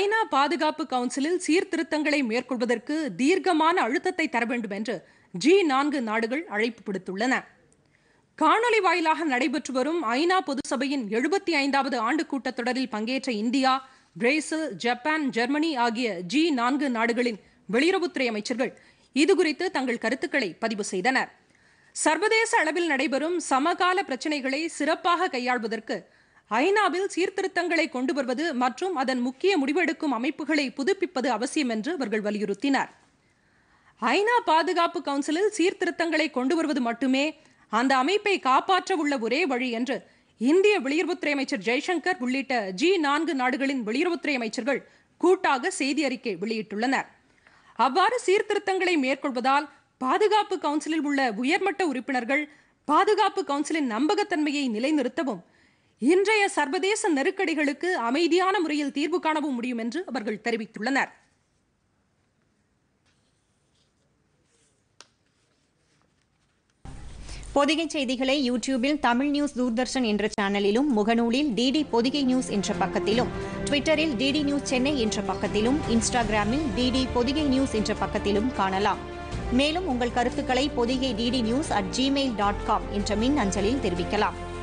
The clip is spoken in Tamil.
ஐநா பாதுகாப்பு கவுன்சிலில் சீர்திருத்தங்களை மேற்கொள்வதற்கு தீர்க்கமான அழுத்தத்தை தர வேண்டும் என்று ஜி நான்கு நாடுகள் அழைப்பு விடுத்துள்ளன காணொலி வாயிலாக நடைபெற்று வரும் ஐநா சபையின் எழுபத்தி ஐந்தாவது ஆண்டு கூட்டத்தொடரில் பங்கேற்ற இந்தியா பிரேசில் ஜப்பான் ஜெர்மனி ஆகிய ஜி நான்கு நாடுகளின் வெளியுறவுத்துறை அமைச்சர்கள் இதுகுறித்து தங்கள் கருத்துக்களை பதிவு செய்தனர் சர்வதேச அளவில் நடைபெறும் சமகால பிரச்சினைகளை சிறப்பாக கையாள்வதற்கு ஐநாவில் சீர்திருத்தங்களை கொண்டு வருவது மற்றும் அதன் முக்கிய முடிவெடுக்கும் அமைப்புகளை புதுப்பிப்பது அவசியம் என்று அவர்கள் வலியுறுத்தினர் ஐநா பாதுகாப்பு கவுன்சிலில் சீர்திருத்தங்களை கொண்டு வருவது மட்டுமே அந்த அமைப்பை காப்பாற்ற உள்ள ஒரே வழி என்று இந்திய வெளியுறவுத்துறை அமைச்சர் ஜெய்சங்கர் உள்ளிட்ட ஜி நான்கு நாடுகளின் வெளியுறவுத்துறை அமைச்சர்கள் கூட்டாக செய்தி அறிக்கை வெளியிட்டுள்ளனர் அவ்வாறு சீர்திருத்தங்களை மேற்கொள்வதால் பாதுகாப்பு கவுன்சிலில் உள்ள உயர்மட்ட உறுப்பினர்கள் பாதுகாப்பு கவுன்சிலின் நம்பகத்தன்மையை நிலைநிறுத்தவும் இன்றைய சர்வதேச நெருக்கடிகளுக்கு அமைதியான முறையில் தீர்வு காணவும் முடியும் என்று அவர்கள் தெரிவித்துள்ளனர் பொதிகை செய்திகளை யூடியூபில் தமிழ் நியூஸ் தூர்தர்ஷன் என்ற சேனலிலும் முகநூலில் டிடி பொதிகை நியூஸ் என்ற பக்கத்திலும் ட்விட்டரில் டிடி நியூஸ் சென்னை என்ற பக்கத்திலும் இன்ஸ்டாகிராமில் டிடி பொதிகை நியூஸ் என்ற பக்கத்திலும் காணலாம் மேலும் உங்கள் கருத்துக்களை Podhigai DD news at gmail dot com என்ற மின் அஞ்சலில் தெரிவிக்கலாம்